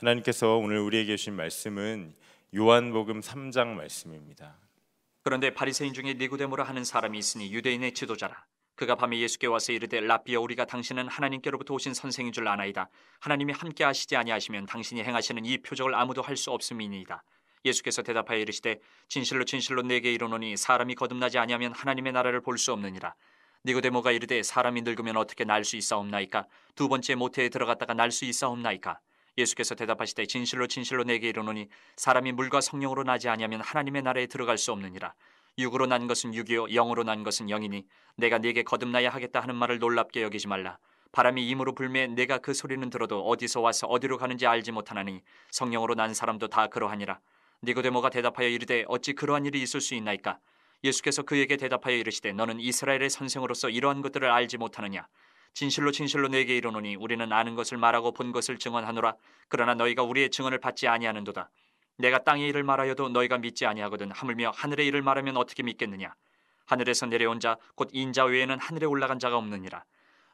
하나님께서 오늘 우리에게 주신 말씀은 요한복음 3장 말씀입니다. 그런데 바리새인 중에 니고데모라 하는 사람이 있으니 유대인의 지도자라. 그가 밤에 예수께 와서 이르되 라비여 우리가 당신은 하나님께로부터 오신 선생인 줄 아나이다. 하나님이 함께 하시지 아니하시면 당신이 행하시는 이 표적을 아무도 할 수 없음이니이다. 예수께서 대답하여 이르시되 진실로 진실로 내게 이르노니 사람이 거듭나지 아니하면 하나님의 나라를 볼 수 없느니라. 니고데모가 이르되 사람이 늙으면 어떻게 날 수 있사옵나이까? 두 번째 모태에 들어갔다가 날 수 있사옵나이까? 예수께서 대답하시되 진실로 진실로 내게 이르노니 사람이 물과 성령으로 나지 아니하면 하나님의 나라에 들어갈 수 없느니라 육으로 난 것은 육이요 영으로 난 것은 영이니 내가 네게 거듭나야 하겠다 하는 말을 놀랍게 여기지 말라 바람이 임으로 불매 내가 그 소리는 들어도 어디서 와서 어디로 가는지 알지 못하나니 성령으로 난 사람도 다 그러하니라 니고데모가 대답하여 이르되 어찌 그러한 일이 있을 수 있나이까 예수께서 그에게 대답하여 이르시되 너는 이스라엘의 선생으로서 이러한 것들을 알지 못하느냐 진실로 진실로 내게 이르노니 우리는 아는 것을 말하고 본 것을 증언하노라 그러나 너희가 우리의 증언을 받지 아니하는도다 내가 땅의 일을 말하여도 너희가 믿지 아니하거든 하물며 하늘의 일을 말하면 어떻게 믿겠느냐 하늘에서 내려온 자 곧 인자 외에는 하늘에 올라간 자가 없느니라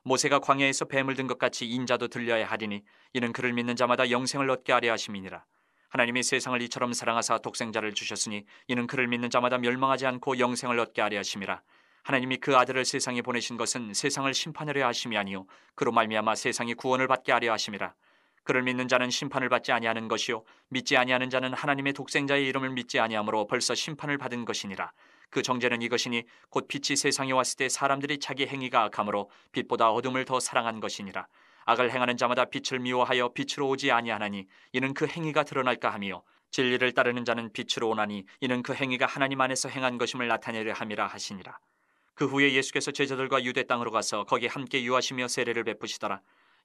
모세가 광야에서 뱀을 든 것 같이 인자도 들려야 하리니 이는 그를 믿는 자마다 영생을 얻게 하려 하심이니라 하나님이 세상을 이처럼 사랑하사 독생자를 주셨으니 이는 그를 믿는 자마다 멸망하지 않고 영생을 얻게 하려 하심이라 하나님이 그 아들을 세상에 보내신 것은 세상을 심판하려 하심이 아니요 그로 말미암아 세상이 구원을 받게 하려 하심이라 그를 믿는 자는 심판을 받지 아니하는 것이요 믿지 아니하는 자는 하나님의 독생자의 이름을 믿지 아니하므로 벌써 심판을 받은 것이니라 그 정죄는 이것이니 곧 빛이 세상에 왔을 때 사람들이 자기 행위가 악함으로 빛보다 어둠을 더 사랑한 것이니라 악을 행하는 자마다 빛을 미워하여 빛으로 오지 아니하나니 이는 그 행위가 드러날까 함이요 진리를 따르는 자는 빛으로 오나니 이는 그 행위가 하나님 안에서 행한 것임을 나타내려 함이라 하시니라 그 후에 예수께서 제자들과 유대 땅으로 가서 거기 함께 유하시며 세례를 베푸시더라.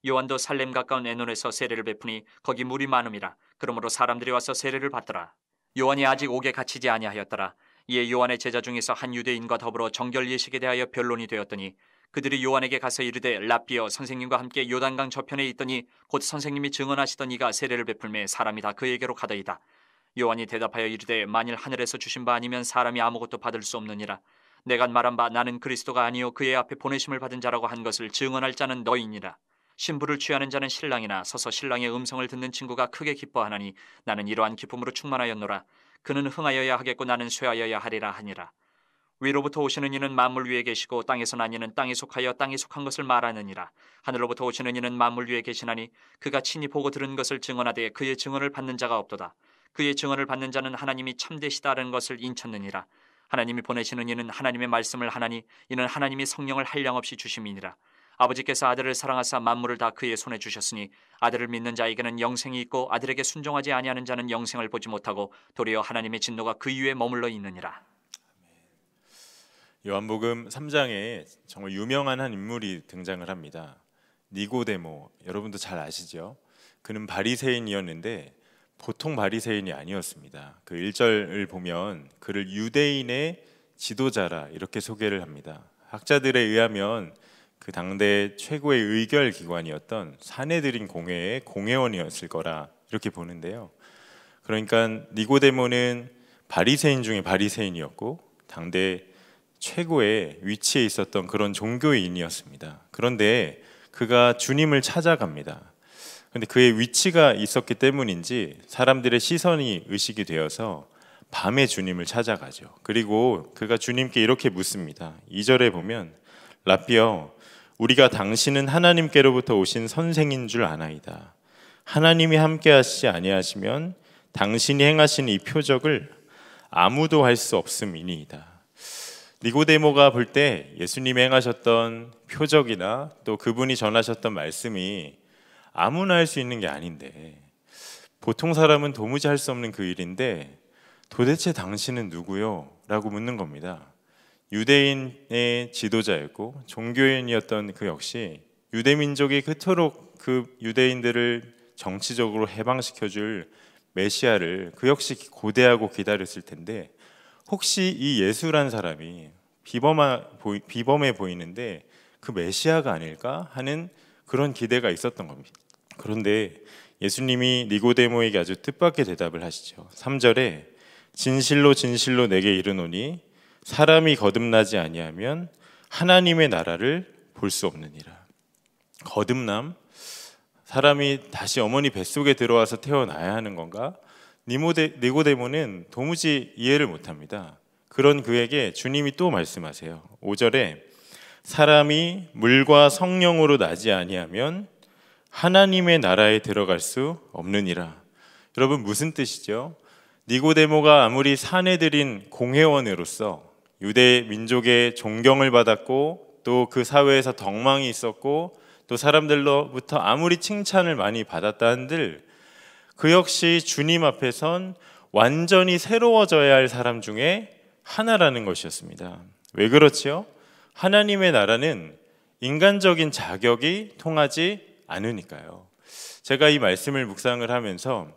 요한도 살렘 가까운 에논에서 세례를 베푸니 거기 물이 많음이라. 그러므로 사람들이 와서 세례를 받더라. 요한이 아직 옥에 갇히지 아니하였더라. 이에 요한의 제자 중에서 한 유대인과 더불어 정결 예식에 대하여 변론이 되었더니 그들이 요한에게 가서 이르되 라비어 선생님과 함께 요단강 저편에 있더니 곧 선생님이 증언하시던 이가 세례를 베풀매 사람이 다 그에게로 가더이다. 요한이 대답하여 이르되 만일 하늘에서 주신 바 아니면 사람이 아무것도 받을 수 없느니라. 내가 말한 바 나는 그리스도가 아니요 그의 앞에 보내심을 받은 자라고 한 것을 증언할 자는 너희니라. 신부를 취하는 자는 신랑이나 서서 신랑의 음성을 듣는 친구가 크게 기뻐하나니 나는 이러한 기쁨으로 충만하였노라. 그는 흥하여야 하겠고 나는 쇠하여야 하리라 하니라. 위로부터 오시는 이는 만물 위에 계시고 땅에서 난 이는 땅에 속하여 땅에 속한 것을 말하느니라. 하늘로부터 오시는 이는 만물 위에 계시나니 그가 친히 보고 들은 것을 증언하되 그의 증언을 받는 자가 없도다. 그의 증언을 받는 자는 하나님이 참되시다는 것을 인쳤느니라. 하나님이 보내시는 이는 하나님의 말씀을 하나니 이는 하나님이 성령을 한량 없이 주심이니라. 아버지께서 아들을 사랑하사 만물을 다 그의 손에 주셨으니 아들을 믿는 자에게는 영생이 있고 아들에게 순종하지 아니하는 자는 영생을 보지 못하고 도리어 하나님의 진노가 그 위에 머물러 있느니라. 요한복음 3장에 정말 유명한 한 인물이 등장을 합니다. 니고데모 여러분도 잘 아시죠? 그는 바리새인이었는데 보통 바리새인이 아니었습니다. 그 1절을 보면 그를 유대인의 지도자라 이렇게 소개를 합니다. 학자들에 의하면 그 당대 최고의 의결 기관이었던 사내들인 공회의 공회원이었을 거라 이렇게 보는데요. 그러니까 니고데모는 바리새인 중에 바리새인이었고 당대 최고의 위치에 있었던 그런 종교인이었습니다. 그런데 그가 주님을 찾아갑니다. 근데 그의 위치가 있었기 때문인지 사람들의 시선이 의식이 되어서 밤에 주님을 찾아가죠. 그리고 그가 주님께 이렇게 묻습니다. 2절에 보면 라피어 우리가 당신은 하나님께로부터 오신 선생인 줄 아나이다. 하나님이 함께 하시지 아니하시면 당신이 행하신 이 표적을 아무도 할 수 없음이니이다. 니고데모가 볼 때 예수님이 행하셨던 표적이나 또 그분이 전하셨던 말씀이 아무나 할 수 있는 게 아닌데 보통 사람은 도무지 할 수 없는 그 일인데 도대체 당신은 누구요? 라고 묻는 겁니다. 유대인의 지도자였고 종교인이었던 그 역시 유대 민족이 그토록 그 유대인들을 정치적으로 해방시켜 줄 메시아를 그 역시 고대하고 기다렸을 텐데 혹시 이 예수란 사람이 비범해 보이는데 그 메시아가 아닐까 하는 그런 기대가 있었던 겁니다. 그런데 예수님이 니고데모에게 아주 뜻밖의 대답을 하시죠. 3절에 진실로 진실로 내게 이르노니 사람이 거듭나지 아니하면 하나님의 나라를 볼 수 없느니라. 거듭남 사람이 다시 어머니 뱃속에 들어와서 태어나야 하는 건가? 니모데, 니고데모는 도무지 이해를 못합니다. 그런 그에게 주님이 또 말씀하세요. 5절에 사람이 물과 성령으로 나지 아니하면 하나님의 나라에 들어갈 수 없느니라. 여러분 무슨 뜻이죠? 니고데모가 아무리 사내들인 공회원으로서 유대 민족의 존경을 받았고 또 그 사회에서 덕망이 있었고 또 사람들로부터 아무리 칭찬을 많이 받았다 한들 그 역시 주님 앞에선 완전히 새로워져야 할 사람 중에 하나라는 것이었습니다. 왜 그렇지요? 하나님의 나라는 인간적인 자격이 통하지 않으니까요. 제가 이 말씀을 묵상을 하면서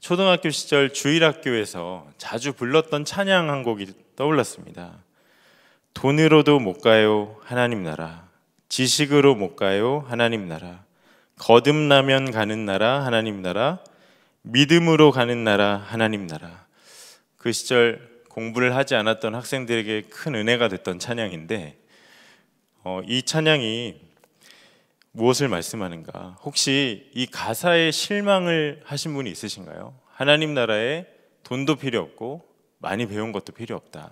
초등학교 시절 주일학교에서 자주 불렀던 찬양 한 곡이 떠올랐습니다. 돈으로도 못 가요, 하나님 나라. 지식으로 못 가요, 하나님 나라. 거듭나면 가는 나라, 하나님 나라. 믿음으로 가는 나라, 하나님 나라. 그 시절 공부를 하지 않았던 학생들에게 큰 은혜가 됐던 찬양인데 어, 이 찬양이 무엇을 말씀하는가? 혹시 이 가사에 실망을 하신 분이 있으신가요? 하나님 나라에 돈도 필요 없고 많이 배운 것도 필요 없다.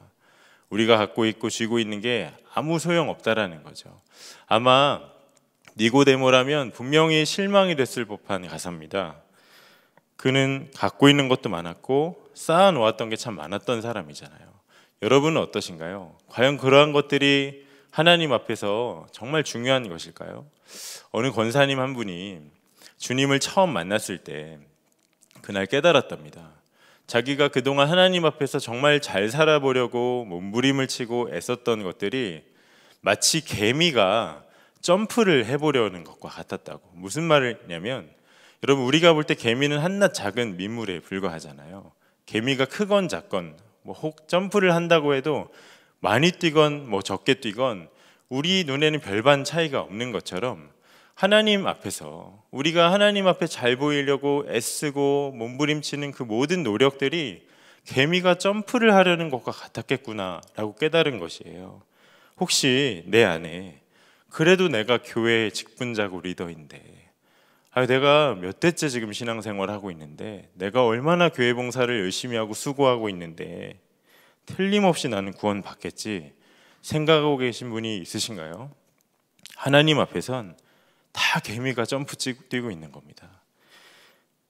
우리가 갖고 있고 쥐고 있는 게 아무 소용 없다라는 거죠. 아마 니고데모라면 분명히 실망이 됐을 법한 가사입니다. 그는 갖고 있는 것도 많았고 쌓아 놓았던 게 참 많았던 사람이잖아요. 여러분은 어떠신가요? 과연 그러한 것들이 하나님 앞에서 정말 중요한 것일까요? 어느 권사님 한 분이 주님을 처음 만났을 때 그날 깨달았답니다. 자기가 그동안 하나님 앞에서 정말 잘 살아보려고 몸부림을 치고 애썼던 것들이 마치 개미가 점프를 해보려는 것과 같았다고. 무슨 말이냐면, 여러분, 우리가 볼 때 개미는 한낱 작은 민물에 불과하잖아요. 개미가 크건 작건, 뭐혹 점프를 한다고 해도 많이 뛰건 뭐 적게 뛰건 우리 눈에는 별반 차이가 없는 것처럼 하나님 앞에서 우리가 하나님 앞에 잘 보이려고 애쓰고 몸부림치는 그 모든 노력들이 개미가 점프를 하려는 것과 같았겠구나라고 깨달은 것이에요. 혹시 내 안에 그래도 내가 교회의 직분자고 리더인데 아 내가 몇 대째 지금 신앙생활 하고 있는데 내가 얼마나 교회 봉사를 열심히 하고 수고하고 있는데 틀림없이 나는 구원받겠지 생각하고 계신 분이 있으신가요? 하나님 앞에선 다 개미가 점프 뛰고 있는 겁니다.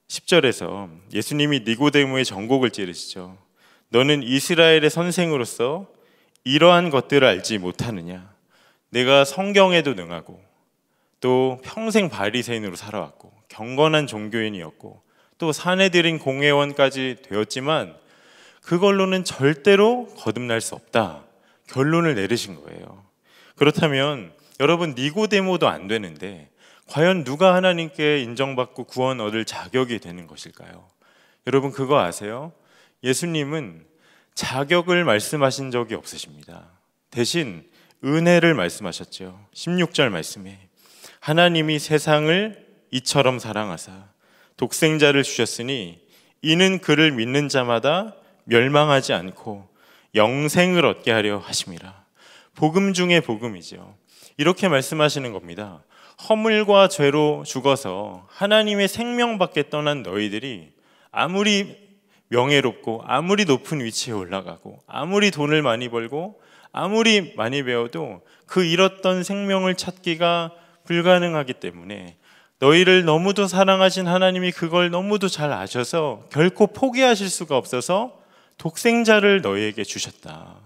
10절에서 예수님이 니고데모의 전곡을 찌르시죠. 너는 이스라엘의 선생으로서 이러한 것들을 알지 못하느냐? 내가 성경에도 능하고 또 평생 바리새인으로 살아왔고 경건한 종교인이었고 또 사내들인 공회원까지 되었지만 그걸로는 절대로 거듭날 수 없다. 결론을 내리신 거예요. 그렇다면 여러분 니고데모도 안 되는데 과연 누가 하나님께 인정받고 구원 얻을 자격이 되는 것일까요? 여러분 그거 아세요? 예수님은 자격을 말씀하신 적이 없으십니다. 대신 은혜를 말씀하셨죠. 16절 말씀에 하나님이 세상을 이처럼 사랑하사 독생자를 주셨으니 이는 그를 믿는 자마다 멸망하지 않고 영생을 얻게 하려 하십이라 복음 중의 복음이죠. 이렇게 말씀하시는 겁니다. 허물과 죄로 죽어서 하나님의 생명밖에 떠난 너희들이 아무리 명예롭고 아무리 높은 위치에 올라가고 아무리 돈을 많이 벌고 아무리 많이 배워도 그 잃었던 생명을 찾기가 불가능하기 때문에 너희를 너무도 사랑하신 하나님이 그걸 너무도 잘 아셔서 결코 포기하실 수가 없어서 독생자를 너희에게 주셨다.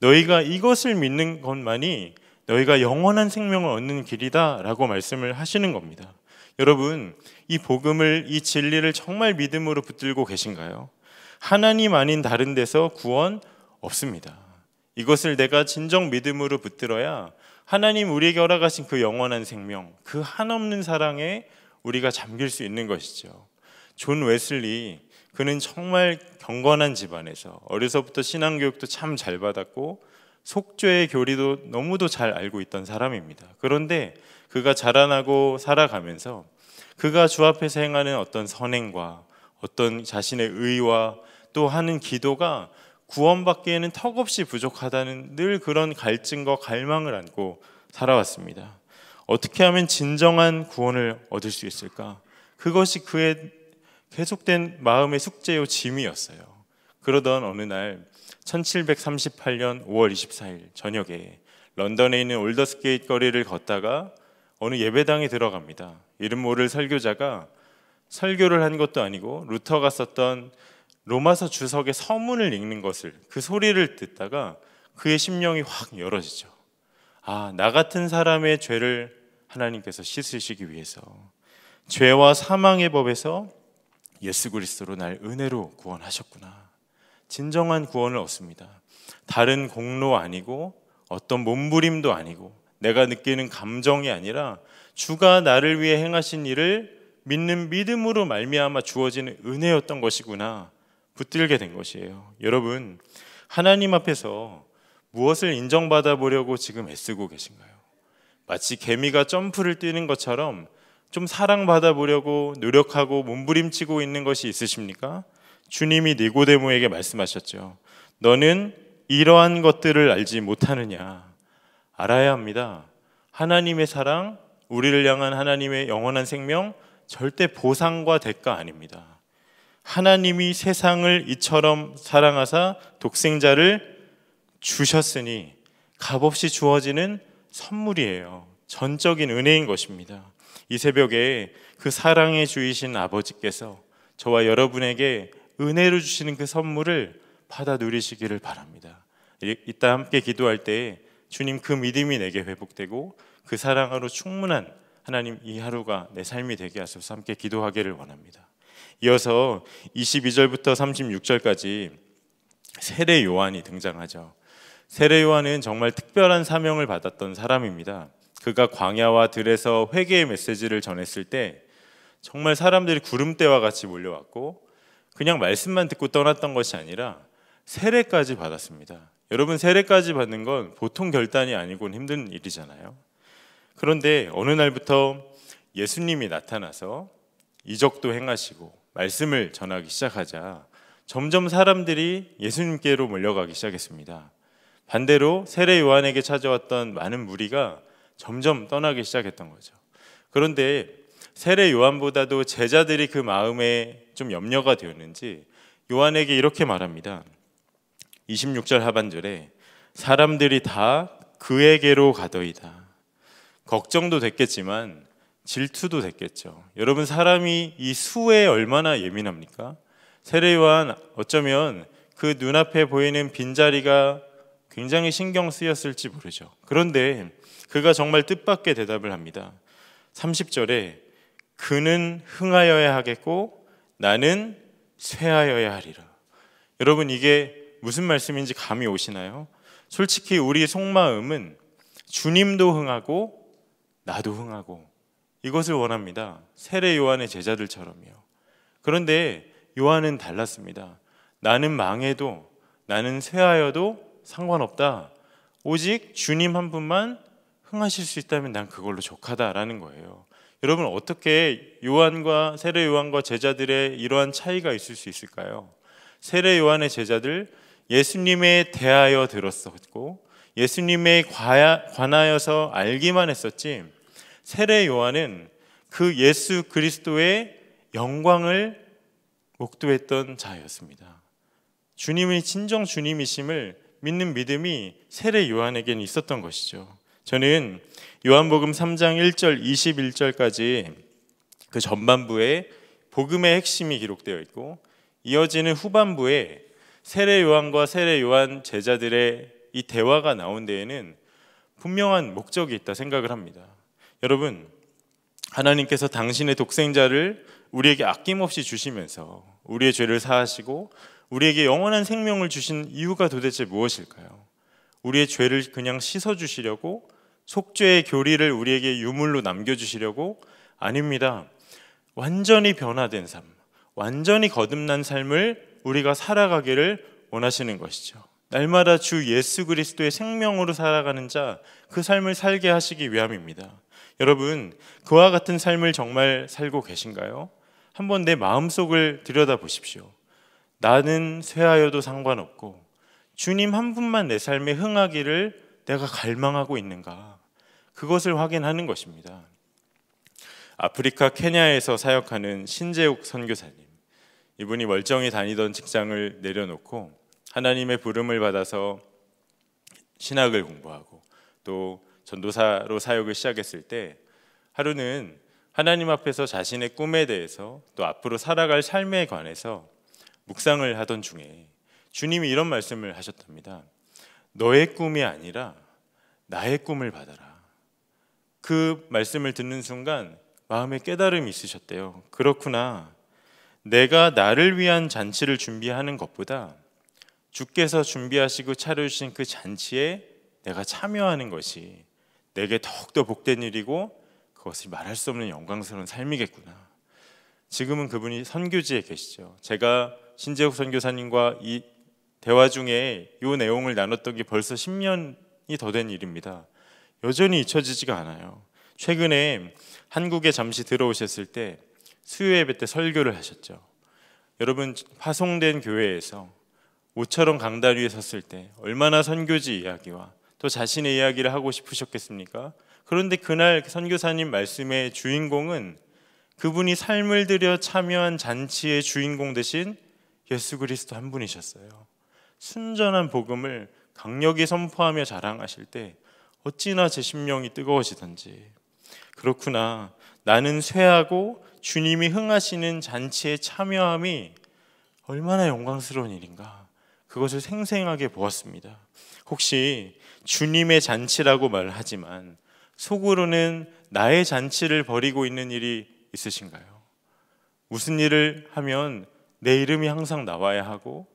너희가 이것을 믿는 것만이 너희가 영원한 생명을 얻는 길이다라고 말씀을 하시는 겁니다. 여러분, 이 복음을, 이 진리를 정말 믿음으로 붙들고 계신가요? 하나님 아닌 다른 데서 구원 없습니다. 이것을 내가 진정 믿음으로 붙들어야 하나님 우리에게 허락하신 그 영원한 생명, 그 한없는 사랑에 우리가 잠길 수 있는 것이죠. 존 웨슬리 그는 정말 경건한 집안에서 어려서부터 신앙 교육도 참 잘 받았고 속죄의 교리도 너무도 잘 알고 있던 사람입니다. 그런데 그가 자라나고 살아가면서 그가 주 앞에서 행하는 어떤 선행과 어떤 자신의 의와 또 하는 기도가 구원받기에는 턱없이 부족하다는 늘 그런 갈증과 갈망을 안고 살아왔습니다. 어떻게 하면 진정한 구원을 얻을 수 있을까? 그것이 그의 계속된 마음의 숙제요 짐이었어요. 그러던 어느 날 1738년 5월 24일 저녁에 런던에 있는 올더스게이트 거리를 걷다가 어느 예배당에 들어갑니다. 이름 모를 설교자가 설교를 한 것도 아니고 루터가 썼던 로마서 주석의 서문을 읽는 것을 그 소리를 듣다가 그의 심령이 확 열어지죠. 아, 나 같은 사람의 죄를 하나님께서 씻으시기 위해서 죄와 사망의 법에서 예수 그리스도로 날 은혜로 구원하셨구나. 진정한 구원을 얻습니다. 다른 공로 아니고 어떤 몸부림도 아니고 내가 느끼는 감정이 아니라 주가 나를 위해 행하신 일을 믿는 믿음으로 말미암아 주어지는 은혜였던 것이구나 붙들게 된 것이에요. 여러분 하나님 앞에서 무엇을 인정받아 보려고 지금 애쓰고 계신가요? 마치 개미가 점프를 뛰는 것처럼 좀 사랑받아 보려고 노력하고 몸부림치고 있는 것이 있으십니까? 주님이 니고데모에게 말씀하셨죠. 너는 이러한 것들을 알지 못하느냐. 알아야 합니다. 하나님의 사랑, 우리를 향한 하나님의 영원한 생명, 절대 보상과 대가 아닙니다. 하나님이 세상을 이처럼 사랑하사 독생자를 주셨으니 값없이 주어지는 선물이에요. 전적인 은혜인 것입니다. 이 새벽에 그 사랑의 주이신 아버지께서 저와 여러분에게 은혜를 주시는 그 선물을 받아 누리시기를 바랍니다. 이따 함께 기도할 때 주님 그 믿음이 내게 회복되고 그 사랑으로 충분한 하나님 이 하루가 내 삶이 되게 하소서 함께 기도하기를 원합니다. 이어서 22절부터 36절까지 세례 요한이 등장하죠. 세례 요한은 정말 특별한 사명을 받았던 사람입니다. 그가 광야와 들에서 회개의 메시지를 전했을 때 정말 사람들이 구름대와 같이 몰려왔고 그냥 말씀만 듣고 떠났던 것이 아니라 세례까지 받았습니다. 여러분 세례까지 받는 건 보통 결단이 아니고 힘든 일이잖아요. 그런데 어느 날부터 예수님이 나타나서 이적도 행하시고 말씀을 전하기 시작하자 점점 사람들이 예수님께로 몰려가기 시작했습니다. 반대로 세례 요한에게 찾아왔던 많은 무리가 점점 떠나기 시작했던 거죠. 그런데 세례 요한보다도 제자들이 그 마음에 좀 염려가 되었는지 요한에게 이렇게 말합니다. 26절 하반절에 사람들이 다 그에게로 가더이다. 걱정도 됐겠지만 질투도 됐겠죠. 여러분 사람이 이 수에 얼마나 예민합니까? 세례 요한 어쩌면 그 눈앞에 보이는 빈자리가 굉장히 신경 쓰였을지 모르죠. 그런데 그가 정말 뜻밖의 대답을 합니다. 30절에 그는 흥하여야 하겠고 나는 쇠하여야 하리라. 여러분 이게 무슨 말씀인지 감이 오시나요? 솔직히 우리 속마음은 주님도 흥하고 나도 흥하고 이것을 원합니다. 세례 요한의 제자들처럼요. 그런데 요한은 달랐습니다. 나는 망해도 나는 쇠하여도 상관없다. 오직 주님 한 분만 흥하실 수 있다면 난 그걸로 족하다라는 거예요. 여러분 어떻게 요한과 세례 요한과 제자들의 이러한 차이가 있을 수 있을까요? 세례 요한의 제자들 예수님에 대하여 들었었고 예수님에 관하여서 알기만 했었지 세례 요한은 그 예수 그리스도의 영광을 목도했던 자였습니다. 주님이 진정 주님이심을 믿는 믿음이 세례 요한에겐 있었던 것이죠. 저는 요한복음 3장 1절 21절까지 그 전반부에 복음의 핵심이 기록되어 있고 이어지는 후반부에 세례 요한과 세례 요한 제자들의 이 대화가 나온 데에는 분명한 목적이 있다 생각을 합니다. 여러분, 하나님께서 당신의 독생자를 우리에게 아낌없이 주시면서 우리의 죄를 사하시고 우리에게 영원한 생명을 주신 이유가 도대체 무엇일까요? 우리의 죄를 그냥 씻어 주시려고 속죄의 교리를 우리에게 유물로 남겨주시려고 아닙니다. 완전히 변화된 삶, 완전히 거듭난 삶을 우리가 살아가기를 원하시는 것이죠. 날마다 주 예수 그리스도의 생명으로 살아가는 자, 그 삶을 살게 하시기 위함입니다. 여러분, 그와 같은 삶을 정말 살고 계신가요? 한번 내 마음속을 들여다 보십시오. 나는 쇠하여도 상관없고, 주님 한 분만 내 삶에 흥하기를 내가 갈망하고 있는가 그것을 확인하는 것입니다. 아프리카 케냐에서 사역하는 신재욱 선교사님 이분이 멀쩡히 다니던 직장을 내려놓고 하나님의 부름을 받아서 신학을 공부하고 또 전도사로 사역을 시작했을 때 하루는 하나님 앞에서 자신의 꿈에 대해서 또 앞으로 살아갈 삶에 관해서 묵상을 하던 중에 주님이 이런 말씀을 하셨답니다. 너의 꿈이 아니라 나의 꿈을 받아라. 그 말씀을 듣는 순간 마음에 깨달음이 있으셨대요. 그렇구나. 내가 나를 위한 잔치를 준비하는 것보다 주께서 준비하시고 차려주신 그 잔치에 내가 참여하는 것이 내게 더욱더 복된 일이고 그것이 말할 수 없는 영광스러운 삶이겠구나. 지금은 그분이 선교지에 계시죠. 제가 신재욱 선교사님과 이 대화 중에 이 내용을 나눴던 게 벌써 10년이 더 된 일입니다. 여전히 잊혀지지가 않아요. 최근에 한국에 잠시 들어오셨을 때 수요 예배 때 설교를 하셨죠. 여러분 파송된 교회에서 모처럼 강단 위에 섰을 때 얼마나 선교지 이야기와 또 자신의 이야기를 하고 싶으셨겠습니까? 그런데 그날 선교사님 말씀의 주인공은 그분이 삶을 들여 참여한 잔치의 주인공 대신 예수 그리스도 한 분이셨어요. 순전한 복음을 강력히 선포하며 자랑하실 때 어찌나 제 심령이 뜨거워지던지 그렇구나 나는 쇠하고 주님이 흥하시는 잔치에 참여함이 얼마나 영광스러운 일인가 그것을 생생하게 보았습니다. 혹시 주님의 잔치라고 말하지만 속으로는 나의 잔치를 벌이고 있는 일이 있으신가요? 무슨 일을 하면 내 이름이 항상 나와야 하고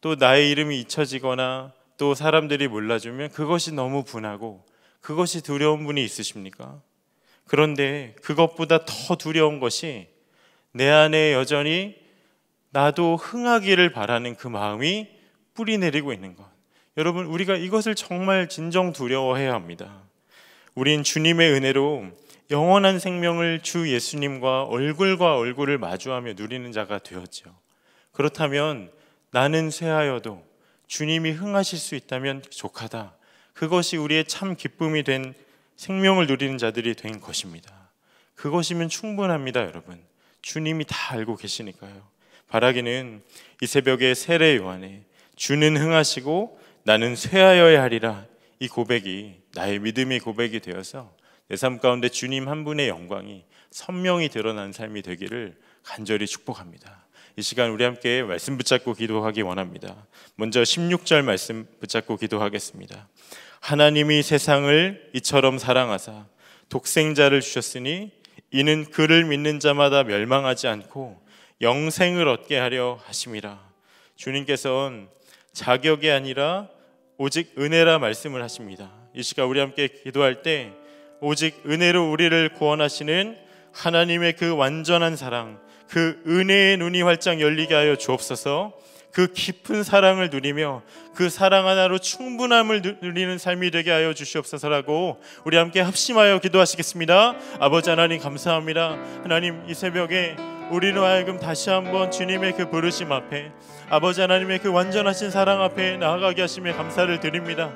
또 나의 이름이 잊혀지거나 또 사람들이 몰라주면 그것이 너무 분하고 그것이 두려운 분이 있으십니까? 그런데 그것보다 더 두려운 것이 내 안에 여전히 나도 흥하기를 바라는 그 마음이 뿌리 내리고 있는 것. 여러분, 우리가 이것을 정말 진정 두려워해야 합니다. 우린 주님의 은혜로 영원한 생명을 주 예수님과 얼굴과 얼굴을 마주하며 누리는 자가 되었지 그렇다면 나는 쇠하여도 주님이 흥하실 수 있다면 족하다. 그것이 우리의 참 기쁨이 된 생명을 누리는 자들이 된 것입니다. 그것이면 충분합니다, 여러분. 주님이 다 알고 계시니까요. 바라기는 이 새벽의 세례 요한에 주는 흥하시고 나는 쇠하여야 하리라 이 고백이 나의 믿음의 고백이 되어서 내 삶 가운데 주님 한 분의 영광이 선명히 드러난 삶이 되기를 간절히 축복합니다. 이 시간 우리 함께 말씀 붙잡고 기도하기 원합니다. 먼저 16절 말씀 붙잡고 기도하겠습니다. 하나님이 세상을 이처럼 사랑하사 독생자를 주셨으니 이는 그를 믿는 자마다 멸망하지 않고 영생을 얻게 하려 하심이라. 주님께서는 자격이 아니라 오직 은혜라 말씀을 하십니다. 이 시간 우리 함께 기도할 때 오직 은혜로 우리를 구원하시는 하나님의 그 완전한 사랑, 그 은혜의 눈이 활짝 열리게 하여 주옵소서. 그 깊은 사랑을 누리며 그 사랑 하나로 충분함을 누리는 삶이 되게 하여 주시옵소서라고 우리 함께 합심하여 기도하시겠습니다. 아버지 하나님 감사합니다. 하나님 이 새벽에 우리로 하여금 다시 한번 주님의 그 부르심 앞에 아버지 하나님의 그 완전하신 사랑 앞에 나아가게 하심에 감사를 드립니다.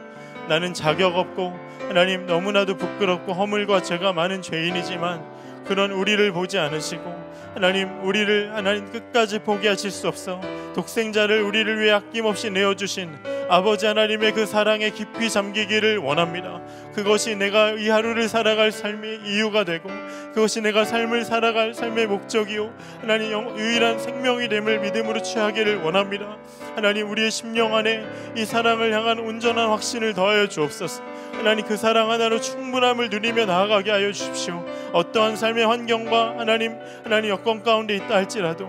나는 자격 없고 하나님 너무나도 부끄럽고 허물과 죄가 많은 죄인이지만 그런 우리를 보지 않으시고 하나님 우리를 하나님 끝까지 포기하실 수 없어 독생자를 우리를 위해 아낌없이 내어주신 아버지 하나님의 그 사랑에 깊이 잠기기를 원합니다. 그것이 내가 이 하루를 살아갈 삶의 이유가 되고 그것이 내가 삶을 살아갈 삶의 목적이요 하나님 유일한 생명이 됨을 믿음으로 취하기를 원합니다. 하나님 우리의 심령 안에 이 사랑을 향한 온전한 확신을 더하여 주옵소서. 하나님 그 사랑 하나로 충분함을 누리며 나아가게 하여 주십시오. 어떠한 삶의 환경과 하나님 하나님 여건 가운데 있다 할지라도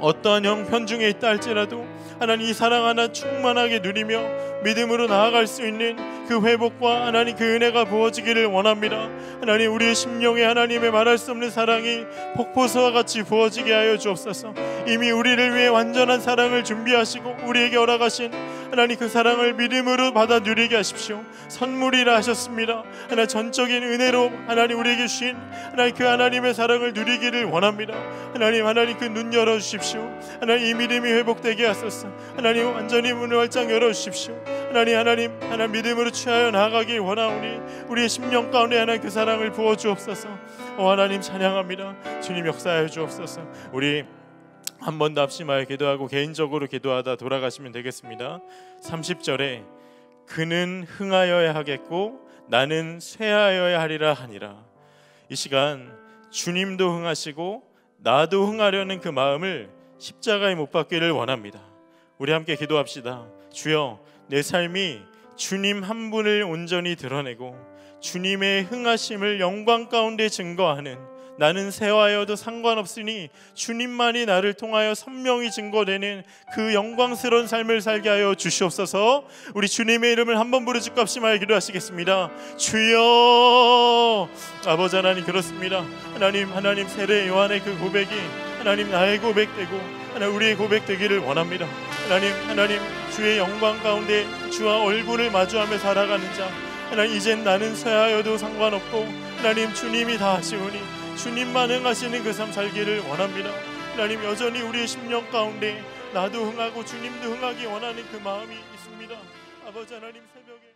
어떠한 형편 중에 있다 할지라도 하나님 이 사랑 하나 충만하게 누리며 믿음으로 나아갈 수 있는 그 회복과 하나님 그 은혜가 부어지기를 원합니다. 하나님 우리의 심령에 하나님의 말할 수 없는 사랑이 폭포수와 같이 부어지게 하여 주옵소서. 이미 우리를 위해 완전한 사랑을 준비하시고 우리에게 허락하신 하나님 그 사랑을 믿음으로 받아 누리게 하십시오. 선물이라 하셨습니다. 하나 전적인 은혜로 하나님 우리에게 주신 하나님 그 하나님의 사랑을 누리기를 원합니다. 하나님 하나님 그 눈 열어 주십시오. 하나님 이 믿음이 회복되게 하소서. 하나님 완전히 문을 활짝 열어 주십시오. 하나님 하나님 하나님 믿음으로 취하여 나아가길 원하오니 우리의 심령 가운데 하나님 그 사랑을 부어 주옵소서. 오 하나님 찬양합니다. 주님 역사해 주옵소서. 우리 한번더 합심하여 기도하고 개인적으로 기도하다 돌아가시면 되겠습니다. 30절에 그는 흥하여야 하겠고 나는 쇠하여야 하리라 하니라. 이 시간 주님도 흥하시고 나도 흥하려는 그 마음을 십자가에 못 박기를 원합니다. 우리 함께 기도합시다. 주여, 내 삶이 주님 한 분을 온전히 드러내고 주님의 흥하심을 영광 가운데 증거하는 나는 세화여도 상관없으니 주님만이 나를 통하여 선명히 증거되는 그 영광스러운 삶을 살게 하여 주시옵소서. 우리 주님의 이름을 한번 부르짖 값이 말 기도하시겠습니다. 주여 아버지 하나님 그렇습니다. 하나님 하나님 세례 요한의 그 고백이 하나님 나의 고백되고 하나님 우리의 고백되기를 원합니다. 하나님 하나님 주의 영광 가운데 주와 얼굴을 마주하며 살아가는 자 하나님 이젠 나는 쇠하여도 상관없고 하나님 주님이 다 하시오니 주님만 행하시는 그 삶 살기를 원합니다. 하나님 여전히 우리의 심령 가운데 나도 흥하고 주님도 흥하기 원하는 그 마음이 있습니다. 아버지 하나님 새벽에